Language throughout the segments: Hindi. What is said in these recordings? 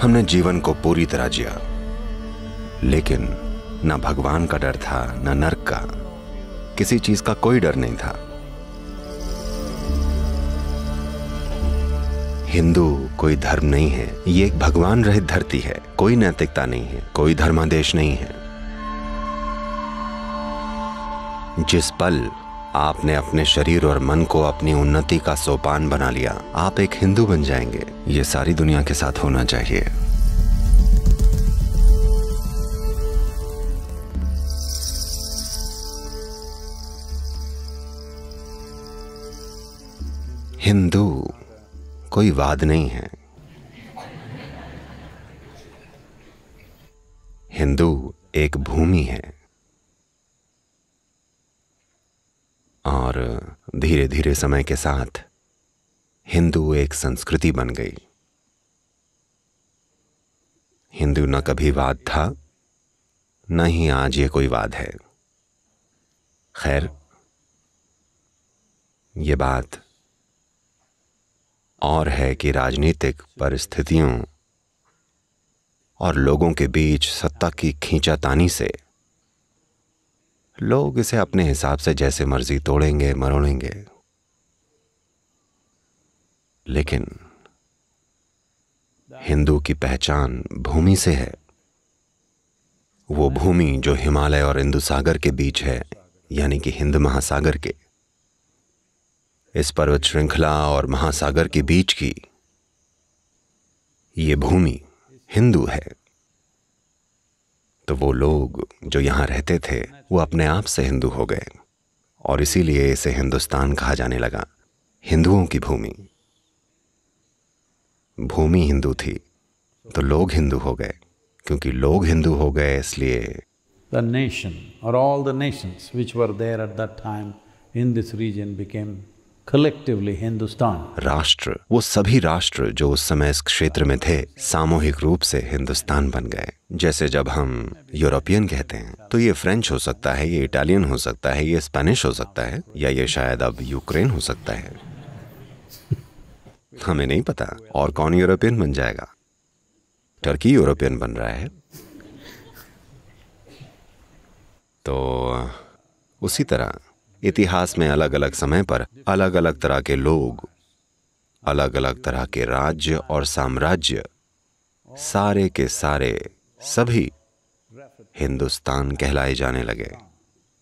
हमने जीवन को पूरी तरह जिया लेकिन ना भगवान का डर था ना नर्क का किसी चीज का कोई डर नहीं था हिंदू कोई धर्म नहीं है ये एक भगवान रहित धरती है कोई नैतिकता नहीं है कोई धर्मादेश नहीं है जिस पल आपने अपने शरीर और मन को अपनी उन्नति का सोपान बना लिया आप एक हिंदू बन जाएंगे ये सारी दुनिया के साथ होना चाहिए हिंदू कोई वाद नहीं है हिंदू एक भूमि है और धीरे धीरे समय के साथ हिंदू एक संस्कृति बन गई हिंदू न कभी वाद था न ही आज ये कोई वाद है खैर ये बात और है कि राजनीतिक परिस्थितियों और लोगों के बीच सत्ता की खींचातानी से लोग इसे अपने हिसाब से जैसे मर्जी तोड़ेंगे मरोड़ेंगे लेकिन हिंदू की पहचान भूमि से है वो भूमि जो हिमालय और हिंदू सागर के बीच है यानी कि हिंद महासागर के इस पर्वत श्रृंखला और महासागर के बीच की ये भूमि हिंदू है तो वो लोग जो यहाँ रहते थे वो अपने आप से हिंदू हो गए और इसीलिए इसे हिंदुस्तान कहा जाने लगा हिंदुओं की भूमि भूमि हिंदू थी तो लोग हिंदू हो गए क्योंकि लोग हिंदू हो गए इसलिए द नेशन और all the nations which were there at that time in this region became collectively Hindustan. राष्ट्र वो सभी राष्ट्र जो उस समय इस क्षेत्र में थे सामूहिक रूप से हिंदुस्तान बन गए जैसे जब हम यूरोपियन कहते हैं तो ये फ्रेंच हो सकता है ये इटालियन हो सकता है ये स्पेनिश हो सकता है या ये शायद अब यूक्रेन हो सकता है हमें नहीं पता और कौन यूरोपियन बन जाएगा टर्की यूरोपियन बन रहा है तो उसी तरह इतिहास में अलग अलग समय पर अलग अलग तरह के लोग अलग अलग तरह के राज्य और साम्राज्य सारे के सारे सभी हिंदुस्तान कहलाए जाने लगे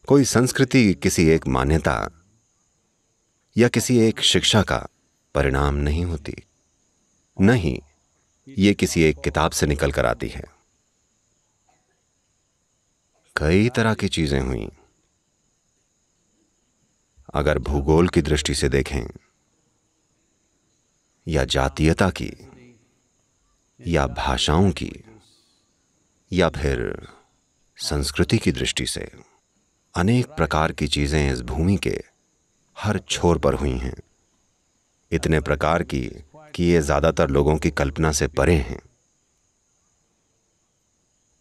कोई संस्कृति किसी एक मान्यता या किसी एक शिक्षा का परिणाम नहीं होती नहीं ये किसी एक किताब से निकल कर आती है कई तरह की चीजें हुई अगर भूगोल की दृष्टि से देखें या जातीयता की या भाषाओं की या फिर संस्कृति की दृष्टि से अनेक प्रकार की चीजें इस भूमि के हर छोर पर हुई हैं इतने प्रकार की कि ये ज्यादातर लोगों की कल्पना से परे हैं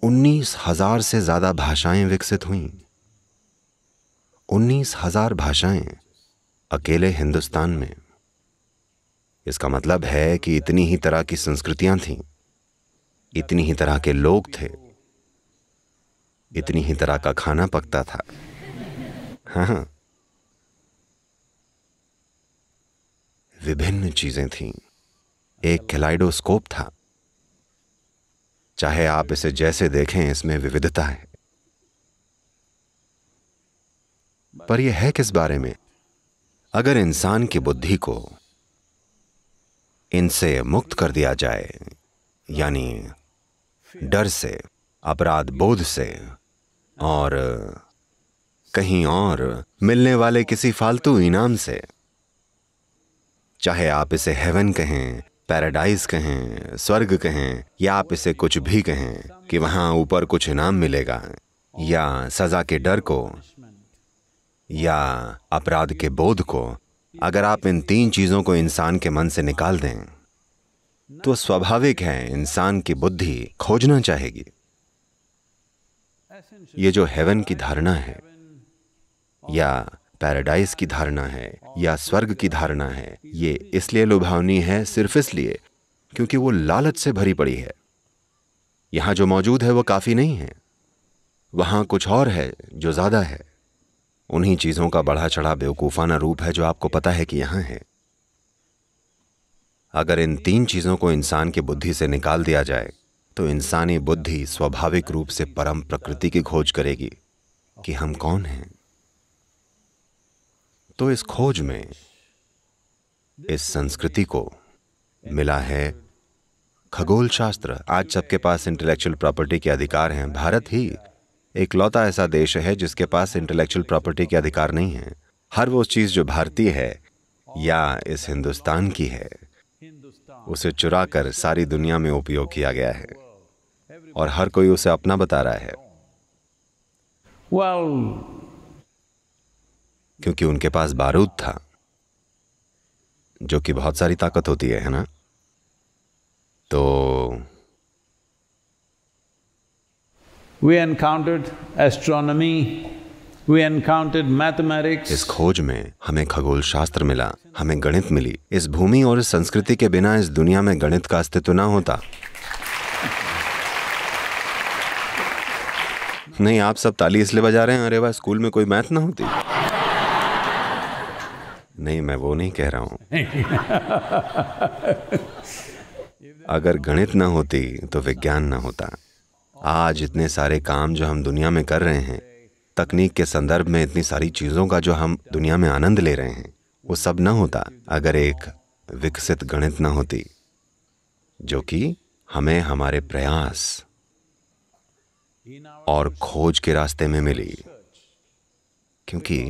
उन्नीस हजार से ज्यादा भाषाएं विकसित हुईं उन्नीस हजार भाषाएं अकेले हिंदुस्तान में इसका मतलब है कि इतनी ही तरह की संस्कृतियां थीं इतनी ही तरह के लोग थे इतनी ही तरह का खाना पकता था हाँ, हाँ। विभिन्न चीजें थीं एक खिलाइडोस्कोप था चाहे आप इसे जैसे देखें इसमें विविधता है पर यह है किस बारे में अगर इंसान की बुद्धि को इनसे मुक्त कर दिया जाए यानी डर से अपराध बोध से और कहीं और मिलने वाले किसी फालतू इनाम से चाहे आप इसे हेवन कहें पैराडाइज कहें स्वर्ग कहें या आप इसे कुछ भी कहें कि वहां ऊपर कुछ इनाम मिलेगा या सजा के डर को या अपराध के बोध को अगर आप इन तीन चीजों को इंसान के मन से निकाल दें तो स्वाभाविक है इंसान की बुद्धि खोजना चाहेगी ये जो हेवन की धारणा है या पैराडाइज की धारणा है या स्वर्ग की धारणा है ये इसलिए लुभावनी है सिर्फ इसलिए क्योंकि वो लालच से भरी पड़ी है यहां जो मौजूद है वो काफी नहीं है वहां कुछ और है जो ज्यादा है उन्हीं चीज़ों का बढ़ा चढ़ा बेवकूफ़ाना रूप है जो आपको पता है कि यहां है अगर इन तीन चीज़ों को इंसान की बुद्धि से निकाल दिया जाए तो इंसानी बुद्धि स्वाभाविक रूप से परम प्रकृति की खोज करेगी कि हम कौन हैं तो इस खोज में इस संस्कृति को मिला है खगोल शास्त्र आज सबके पास इंटेलेक्चुअल प्रॉपर्टी के अधिकार हैं भारत ही एक लौता ऐसा देश है जिसके पास इंटेलेक्चुअल प्रॉपर्टी के अधिकार नहीं है हर वो चीज़ जो भारतीय है या इस हिंदुस्तान की है उसे चुरा कर सारी दुनिया में उपयोग किया गया है और हर कोई उसे अपना बता रहा है well, क्योंकि उनके पास बारूद था जो कि बहुत सारी ताकत होती है, है ना तो we encountered astronomy, we encountered mathematics. इस खोज में हमें खगोल शास्त्र मिला हमें गणित मिली इस भूमि और इस संस्कृति के बिना इस दुनिया में गणित का अस्तित्व ना होता नहीं आप सब ताली इसलिए बजा रहे हैं अरे वाह स्कूल में कोई मैथ ना होती नहीं मैं वो नहीं कह रहा हूँ अगर गणित ना होती तो विज्ञान ना होता आज इतने सारे काम जो हम दुनिया में कर रहे हैं तकनीक के संदर्भ में इतनी सारी चीज़ों का जो हम दुनिया में आनंद ले रहे हैं वो सब ना होता अगर एक विकसित गणित न होती जो कि हमें हमारे प्रयास और खोज के रास्ते में मिली क्योंकि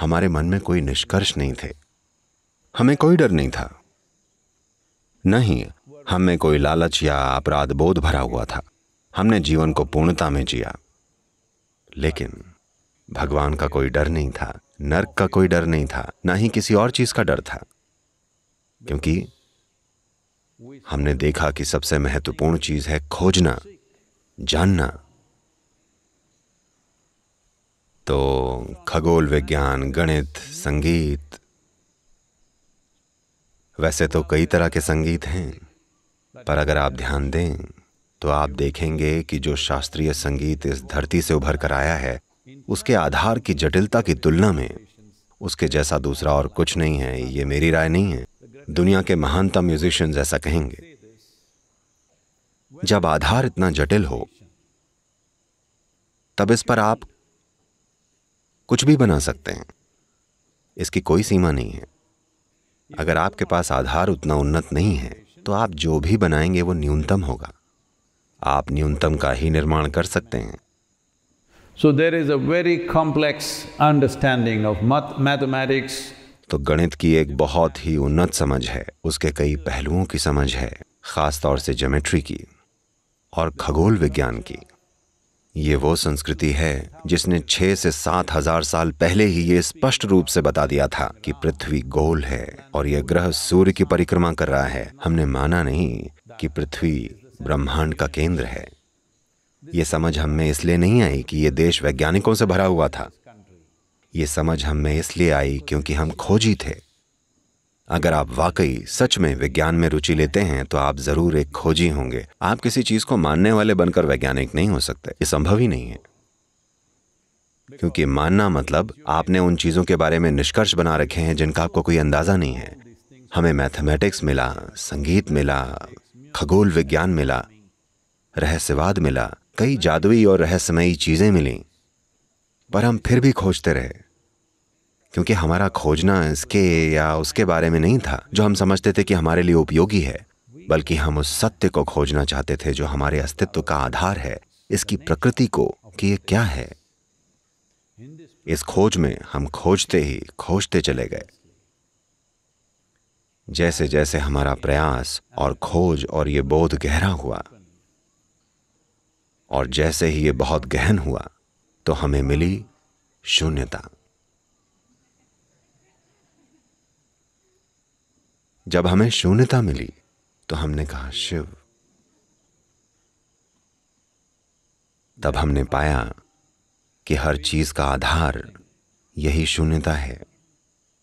हमारे मन में कोई निष्कर्ष नहीं थे हमें कोई डर नहीं था नहीं हमें कोई लालच या अपराध बोध भरा हुआ था हमने जीवन को पूर्णता में जिया लेकिन भगवान का कोई डर नहीं था नर्क का कोई डर नहीं था ना ही किसी और चीज का डर था क्योंकि हमने देखा कि सबसे महत्वपूर्ण चीज है खोजना जानना तो खगोल विज्ञान गणित संगीत वैसे तो कई तरह के संगीत हैं पर अगर आप ध्यान दें तो आप देखेंगे कि जो शास्त्रीय संगीत इस धरती से उभर कर आया है उसके आधार की जटिलता की तुलना में उसके जैसा दूसरा और कुछ नहीं है ये मेरी राय नहीं है दुनिया के महानतम म्यूजिशियंस ऐसा कहेंगे जब आधार इतना जटिल हो तब इस पर आप कुछ भी बना सकते हैं इसकी कोई सीमा नहीं है अगर आपके पास आधार उतना उन्नत नहीं है तो आप जो भी बनाएंगे वो न्यूनतम होगा आप न्यूनतम का ही निर्माण कर सकते हैं so there is a very complex understanding of mathematics तो गणित की एक बहुत ही उन्नत समझ है उसके कई पहलुओं की समझ है खास तौर से ज्योमेट्री की और खगोल विज्ञान की ये वो संस्कृति है जिसने छह से सात हजार साल पहले ही ये स्पष्ट रूप से बता दिया था कि पृथ्वी गोल है और यह ग्रह सूर्य की परिक्रमा कर रहा है हमने माना नहीं कि पृथ्वी ब्रह्मांड का केंद्र है ये समझ हम में इसलिए नहीं आई कि ये देश वैज्ञानिकों से भरा हुआ था ये समझ हम में इसलिए आई क्योंकि हम खोजी थे अगर आप वाकई सच में विज्ञान में रुचि लेते हैं तो आप जरूर एक खोजी होंगे आप किसी चीज को मानने वाले बनकर वैज्ञानिक नहीं हो सकते ये संभव ही नहीं है क्योंकि मानना मतलब आपने उन चीजों के बारे में निष्कर्ष बना रखे हैं जिनका आपको कोई अंदाजा नहीं है हमें मैथमेटिक्स मिला संगीत मिला खगोल विज्ञान मिला रहस्यवाद मिला कई जादुई और रहस्यमयी चीज़ें मिली पर हम फिर भी खोजते रहे क्योंकि हमारा खोजना इसके या उसके बारे में नहीं था जो हम समझते थे कि हमारे लिए उपयोगी है बल्कि हम उस सत्य को खोजना चाहते थे जो हमारे अस्तित्व का आधार है इसकी प्रकृति को कि यह क्या है इस खोज में हम खोजते ही खोजते चले गए जैसे जैसे हमारा प्रयास और खोज और ये बोध गहरा हुआ और जैसे ही ये बहुत गहन हुआ तो हमें मिली शून्यता जब हमें शून्यता मिली तो हमने कहा शिव तब हमने पाया कि हर चीज का आधार यही शून्यता है